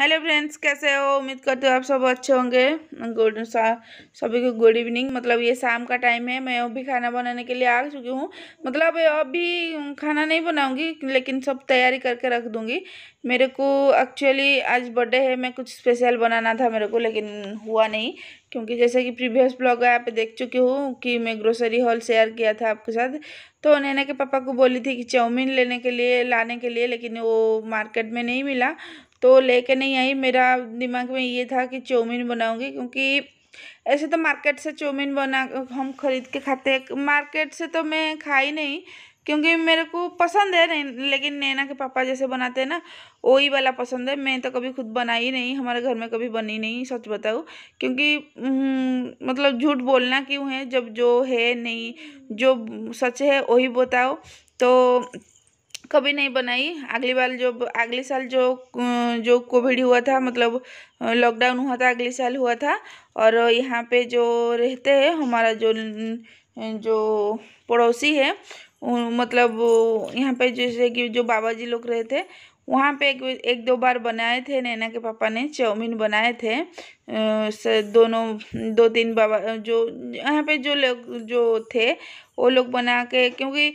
hello friends कैसे हो उम्मीद करते हो आप सब अच्छे होंगे गुड सभी को गुड इवनिंग मतलब ये शाम का टाइम है मैं अभी खाना बनाने के लिए आ चुकी हूँ मतलब अभी खाना नहीं बनाऊंगी लेकिन सब तैयारी करके रख दूँगी मेरे को एक्चुअली आज बर्थडे है मैं कुछ स्पेशल बनाना था मेरे को लेकिन हुआ नहीं क्योंकि जैसे कि प्रीवियस ब्लॉग आप देख चुकी हूँ कि मैं ग्रोसरी हॉल शेयर किया था आपके साथ तो नैना के पापा को बोली थी कि चाउमीन लेने के लिए लाने के लिए लेकिन वो मार्केट में नहीं मिला तो लेके नहीं आई मेरा दिमाग में ये था कि चाउमीन बनाऊँगी क्योंकि ऐसे तो मार्केट से चाउमीन बना हम खरीद के खाते हैं मार्केट से तो मैं खाई नहीं क्योंकि मेरे को पसंद है नहीं लेकिन नैना के पापा जैसे बनाते हैं ना वही वाला पसंद है मैं तो कभी खुद बनाई नहीं हमारे घर में कभी बनी नहीं सच बताऊँ क्योंकि हम्म, मतलब झूठ बोलना क्यों है जब जो है नहीं जो सच है वही बताओ तो कभी नहीं बनाई अगली बार जो अगले साल जो जो कोविड हुआ था मतलब लॉकडाउन हुआ था अगले साल हुआ था और यहाँ पे जो रहते हैं हमारा जो जो पड़ोसी है मतलब यहाँ पे जैसे कि जो बाबा जी लोग रहे थे वहाँ पे एक, एक दो बार बनाए थे नैना के पापा ने चाउमीन बनाए थे दोनों दो तीन बाबा जो यहाँ पे जो लोग जो थे वो लोग बना के क्योंकि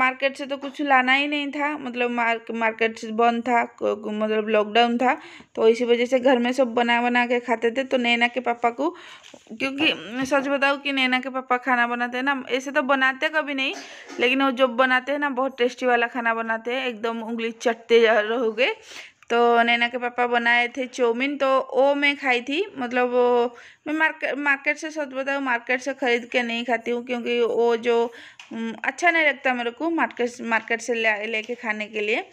मार्केट से तो कुछ लाना ही नहीं था मतलब मार्क मार्केट बंद था मतलब लॉकडाउन था तो इसी वजह से घर में सब बना बना के खाते थे तो नैना के पापा को क्योंकि सच बताऊँ कि नैना के पापा खाना बनाते हैं ना ऐसे तो बनाते कभी नहीं लेकिन वो जब बनाते हैं ना बहुत टेस्टी वाला खाना बनाते हैं एकदम उंगली चटते रहोगे तो नैना के पापा बनाए थे चाउमिन तो वो मैं खाई थी मतलब वो मैं मार्केट मार्केट से सच बताऊँ मार्केट से ख़रीद के नहीं खाती हूँ क्योंकि वो जो अच्छा नहीं लगता मेरे को मार्केट मार्केट से लेके खाने के लिए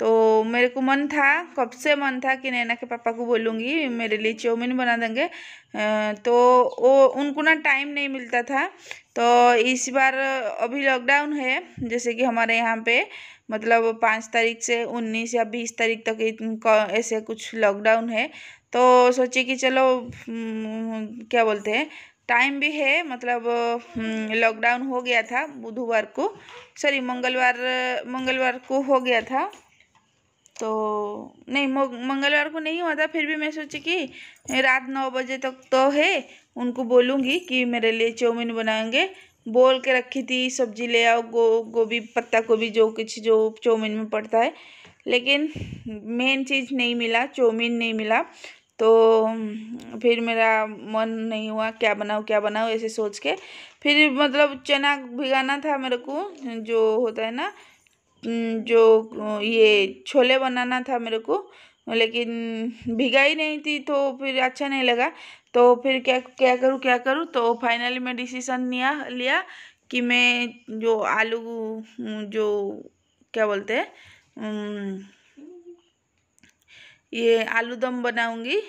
तो मेरे को मन था कब से मन था कि नैना के पापा को बोलूँगी मेरे लिए चाउमीन बना देंगे तो वो उनको ना टाइम नहीं मिलता था तो इस बार अभी लॉकडाउन है जैसे कि हमारे यहाँ पे मतलब पाँच तारीख से उन्नीस या बीस तारीख तक ऐसे कुछ लॉकडाउन है तो सोचे कि चलो क्या बोलते हैं टाइम भी है मतलब लॉकडाउन हम्म, हो गया था बुधवार को सॉरी मंगलवार मंगलवार को हो गया था तो नहीं मंगलवार को नहीं हुआ था फिर भी मैं सोची कि रात नौ बजे तक तो है उनको बोलूँगी कि मेरे लिए चाउमीन बनाएंगे बोल के रखी थी सब्जी ले आओ गो गोभी पत्ता गोभी जो कुछ जो चाउमीन में पड़ता है लेकिन मेन चीज़ नहीं मिला चाउमीन नहीं मिला तो फिर मेरा मन नहीं हुआ क्या बनाऊँ क्या बनाऊँ ऐसे सोच के फिर मतलब चना भिगाना था मेरे को जो होता है ना जो ये छोले बनाना था मेरे को लेकिन भिगा ही नहीं थी तो फिर अच्छा नहीं लगा तो फिर क्या क्या करूँ क्या करूँ तो फाइनली मैं डिसीसन लिया लिया कि मैं जो आलू जो क्या बोलते हैं ये आलू दम बनाऊंगी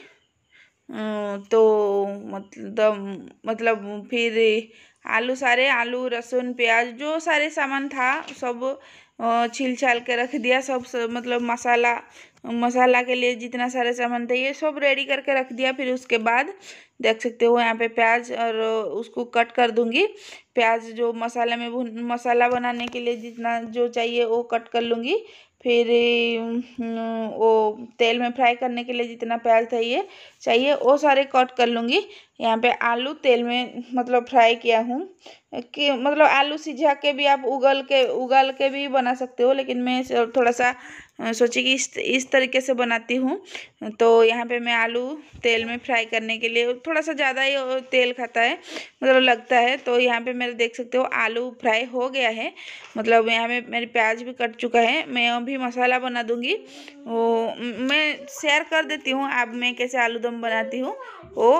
तो मतलब मतलब फिर आलू सारे आलू लहसुन प्याज जो सारे सामान था सब छील छाल के रख दिया सब मतलब मसाला मसाला के लिए जितना सारे सामान था ये सब रेडी करके रख दिया फिर उसके बाद देख सकते हो यहाँ पे प्याज और उसको कट कर दूंगी प्याज जो मसाला में मसाला बनाने के लिए जितना जो चाहिए वो कट कर लूँगी फिर वो तेल में फ्राई करने के लिए जितना प्याज था ये चाहिए वो सारे कट कर लूँगी यहाँ पे आलू तेल में मतलब फ्राई किया हूँ कि मतलब आलू सिझा के भी आप उगल के उगल के भी बना सकते हो लेकिन मैं थोड़ा सा सोची कि इस इस तरीके से बनाती हूँ तो यहाँ पे मैं आलू तेल में फ्राई करने के लिए थोड़ा सा ज़्यादा ही तेल खाता है मतलब लगता है तो यहाँ पे मेरे देख सकते हो आलू फ्राई हो गया है मतलब यहाँ पे मेरे प्याज भी कट चुका है मैं भी मसाला बना दूँगी वो मैं शेयर कर देती हूँ आप मैं कैसे आलू दम बनाती हूँ वो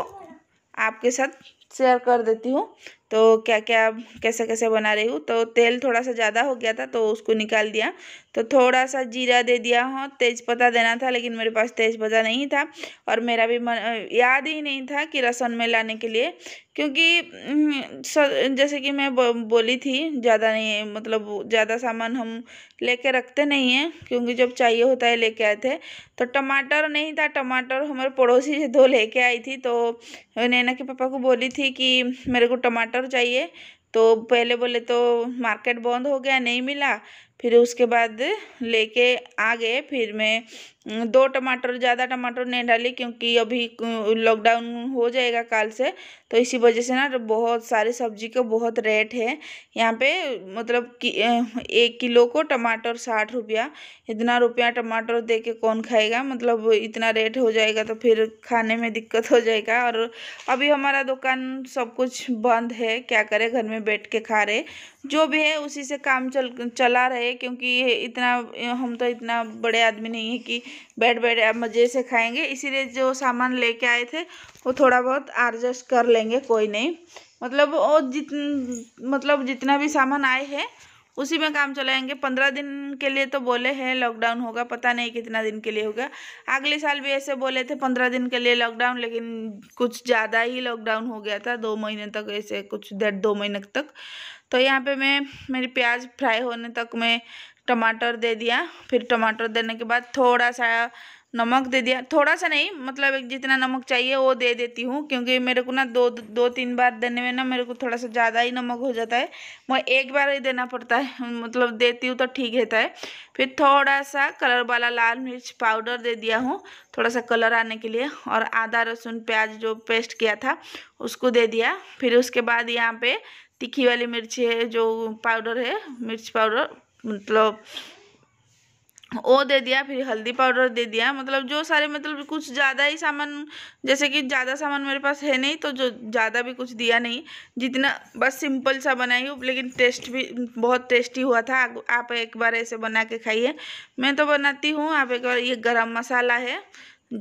आपके साथ शेयर कर देती हूँ तो क्या क्या कैसे कैसे बना रही हूँ तो तेल थोड़ा सा ज़्यादा हो गया था तो उसको निकाल दिया तो थोड़ा सा जीरा दे दिया तेज़ हाँ, तेज़पत्ता देना था लेकिन मेरे पास तेज़पत्ता नहीं था और मेरा भी मन याद ही नहीं था कि रसन में लाने के लिए क्योंकि हम्म, जैसे कि मैं बोली थी ज़्यादा नहीं मतलब ज़्यादा सामान हम लेके रखते नहीं हैं क्योंकि जब चाहिए होता है लेके आए थे तो टमाटर नहीं था टमाटर हमारे पड़ोसी से दो लेके आई थी तो नैना के पापा को बोली थी कि मेरे को टमाटर चाहिए तो पहले बोले तो मार्केट बंद हो गया नहीं मिला फिर उसके बाद लेके आ गए फिर मैं दो टमाटर ज़्यादा टमाटर नहीं डाली क्योंकि अभी लॉकडाउन हो जाएगा कल से तो इसी वजह से ना तो बहुत सारे सब्जी का बहुत रेट है यहाँ पे मतलब कि एक किलो को टमाटर साठ रुपया इतना रुपया टमाटर दे के कौन खाएगा मतलब इतना रेट हो जाएगा तो फिर खाने में दिक्कत हो जाएगा और अभी हमारा दुकान सब कुछ बंद है क्या करें घर में बैठ के खा रहे जो भी है उसी से काम चल चला रहे क्योंकि इतना हम तो इतना बड़े आदमी नहीं है कि बैठ बैठ मज़े से खाएंगे इसीलिए जो सामान लेके आए थे वो थोड़ा बहुत एडजस्ट कर लेंगे कोई नहीं मतलब वो जित मतलब जितना भी सामान आए हैं उसी में काम चलाएंगे पंद्रह दिन के लिए तो बोले हैं लॉकडाउन होगा पता नहीं कितना दिन के लिए होगा अगले साल भी ऐसे बोले थे पंद्रह दिन के लिए लॉकडाउन लेकिन कुछ ज़्यादा ही लॉकडाउन हो गया था दो महीने तक ऐसे कुछ डेढ़ दो महीने तक तो यहाँ पे मैं मेरी प्याज फ्राई होने तक मैं टमाटर दे दिया फिर टमाटर देने के बाद थोड़ा सा नमक दे दिया थोड़ा सा नहीं मतलब जितना नमक चाहिए वो दे देती हूँ क्योंकि मेरे को ना दो दो तीन बार देने में ना मेरे को थोड़ा सा ज़्यादा ही नमक हो जाता है मैं एक बार ही देना पड़ता है मतलब देती हूँ तो ठीक रहता है फिर थोड़ा सा कलर वाला लाल मिर्च पाउडर दे दिया हूँ थोड़ा सा कलर आने के लिए और आधा लहसुन प्याज जो पेस्ट किया था उसको दे दिया फिर उसके बाद यहाँ पे तीखी वाली मिर्ची है जो पाउडर है मिर्च पाउडर मतलब ओ दे दिया फिर हल्दी पाउडर दे दिया मतलब जो सारे मतलब कुछ ज़्यादा ही सामान जैसे कि ज़्यादा सामान मेरे पास है नहीं तो जो ज़्यादा भी कुछ दिया नहीं जितना बस सिंपल सा बनाई हूँ लेकिन टेस्ट भी बहुत टेस्टी हुआ था आप एक बार ऐसे बना के खाइए मैं तो बनाती हूँ आप एक बार ये गरम मसाला है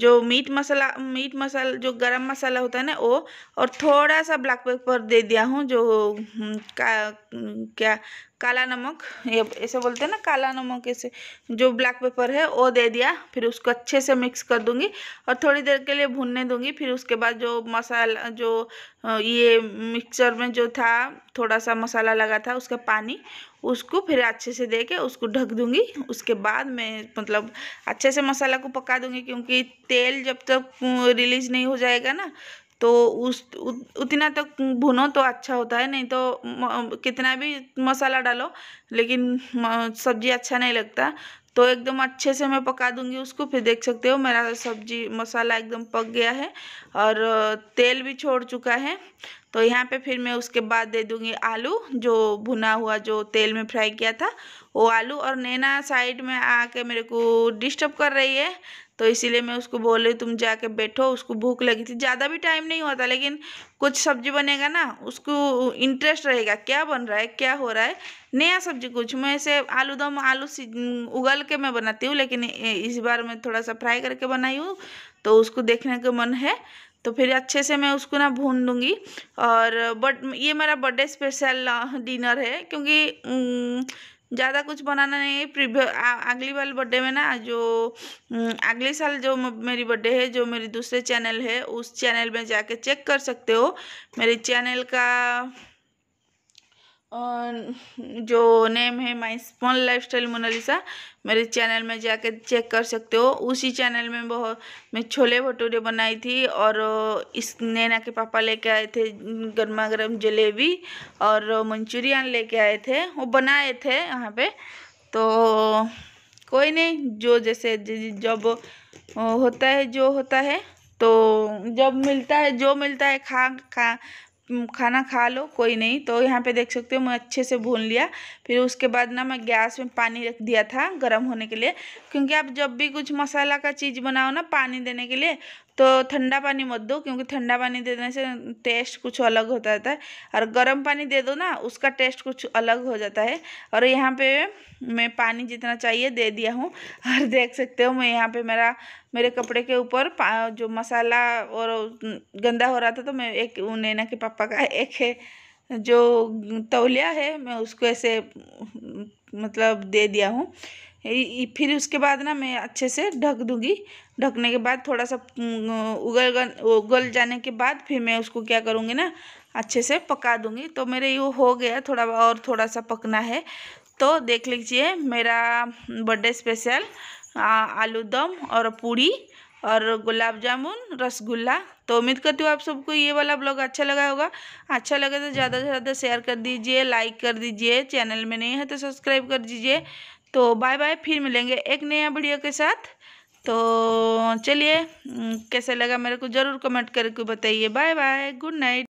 जो मीट मसाला मीट मसाला जो गरम मसाला होता है ना वो और थोड़ा सा ब्लैक पेपर दे दिया हूँ जो हम्म, का क्या काला नमक ये ऐसे बोलते हैं ना काला नमक ऐसे जो ब्लैक पेपर है वो दे दिया फिर उसको अच्छे से मिक्स कर दूंगी और थोड़ी देर के लिए भूनने दूंगी फिर उसके बाद जो मसाला जो ये मिक्सचर में जो था थोड़ा सा मसाला लगा था उसका पानी उसको फिर अच्छे से दे के उसको ढक दूंगी उसके बाद मैं मतलब अच्छे से मसाला को पका दूंगी क्योंकि तेल जब तक रिलीज नहीं हो जाएगा ना तो उस उतना तक तो भुनो तो अच्छा होता है नहीं तो कितना भी मसाला डालो लेकिन सब्ज़ी अच्छा नहीं लगता तो एकदम अच्छे से मैं पका दूंगी उसको फिर देख सकते हो मेरा सब्जी मसाला एकदम पक गया है और तेल भी छोड़ चुका है तो यहाँ पे फिर मैं उसके बाद दे दूंगी आलू जो भुना हुआ जो तेल में फ्राई किया था वो आलू और नैना साइड में आके मेरे को डिस्टर्ब कर रही है तो इसीलिए मैं उसको बोल रही तुम जाके बैठो उसको भूख लगी थी ज़्यादा भी टाइम नहीं हुआ था लेकिन कुछ सब्जी बनेगा ना उसको इंटरेस्ट रहेगा क्या बन रहा है क्या हो रहा है नया सब्जी कुछ मैं ऐसे आलू दम आलू उगल के मैं बनाती हूँ लेकिन इस बार मैं थोड़ा सा फ्राई करके बनाई हूँ तो उसको देखने का मन है तो फिर अच्छे से मैं उसको ना भून दूँगी और बट ये मेरा बर्थडे स्पेशल डिनर है क्योंकि ज़्यादा कुछ बनाना नहीं है प्रीविय अगली वाले बर्थडे में ना जो अगले साल जो मेरी बर्थडे है जो मेरी दूसरे चैनल है उस चैनल में जाके चेक कर सकते हो मेरे चैनल का जो नेम है my spawn life style Monalisa मेरे चैनल में जाके चेक कर सकते हो उसी चैनल में बहुत मैं छोले भटूरे बनाई थी और इस नैना के पापा लेके आए थे गर्मा गर्म जलेबी और मंचूरियन लेके आए थे वो बनाए थे यहाँ पे तो कोई नहीं जो जैसे जब होता है जो होता है तो जब मिलता है जो मिलता है खा खा खाना खा लो कोई नहीं तो यहाँ पे देख सकते हो मैं अच्छे से भून लिया फिर उसके बाद ना मैं गैस में पानी रख दिया था गर्म होने के लिए क्योंकि आप जब भी कुछ मसाला का चीज़ बनाओ ना पानी देने के लिए तो ठंडा पानी मत दो क्योंकि ठंडा पानी देने से टेस्ट कुछ अलग होता जाता है और गर्म पानी दे दो ना उसका टेस्ट कुछ अलग हो जाता है और यहाँ पे मैं पानी जितना चाहिए दे दिया हूँ और देख सकते हो मैं यहाँ पे मेरा मेरे कपड़े के ऊपर जो मसाला और गंदा हो रहा था तो मैं एक नैना के पापा का एक है जो तौलिया है मैं उसको ऐसे मतलब दे दिया हूँ फिर उसके बाद ना मैं अच्छे से ढक दूँगी ढकने के बाद थोड़ा सा उगल उगल जाने के बाद फिर मैं उसको क्या करूँगी ना अच्छे से पका दूँगी तो मेरे ये हो गया थोड़ा और थोड़ा सा पकना है तो देख लीजिए मेरा बर्थडे स्पेशल आलू दम और पूड़ी और गुलाब जामुन रसगुल्ला तो उम्मीद करती हूँ आप सबको ये वाला ब्लॉग अच्छा लगा होगा अच्छा लगे तो ज़्यादा से ज़्यादा शेयर कर दीजिए लाइक कर दीजिए चैनल में नहीं है तो सब्सक्राइब कर दीजिए तो बाय बाय फिर मिलेंगे एक नया वीडियो के साथ तो चलिए कैसे लगा मेरे को ज़रूर कमेंट करके बताइए बाय बाय गुड नाइट